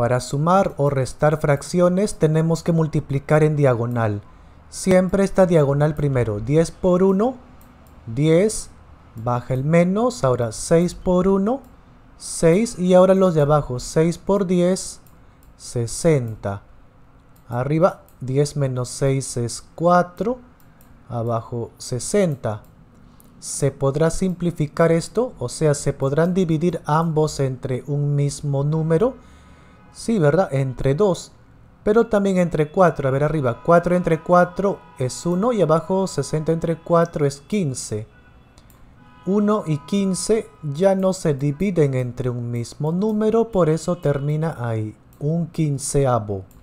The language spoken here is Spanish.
Para sumar o restar fracciones tenemos que multiplicar en diagonal. Siempre esta diagonal primero. 10 por 1, 10, baja el menos, ahora 6 por 1, 6 y ahora los de abajo. 6 por 10, 60. Arriba 10 menos 6 es 4, abajo 60. Se podrá simplificar esto, o sea, se podrán dividir ambos entre un mismo número Sí, ¿verdad? Entre 2. Pero también entre 4. A ver arriba. 4 entre 4 es 1 y abajo 60 entre 4 es 15. 1 y 15 ya no se dividen entre un mismo número, por eso termina ahí. Un quinceavo.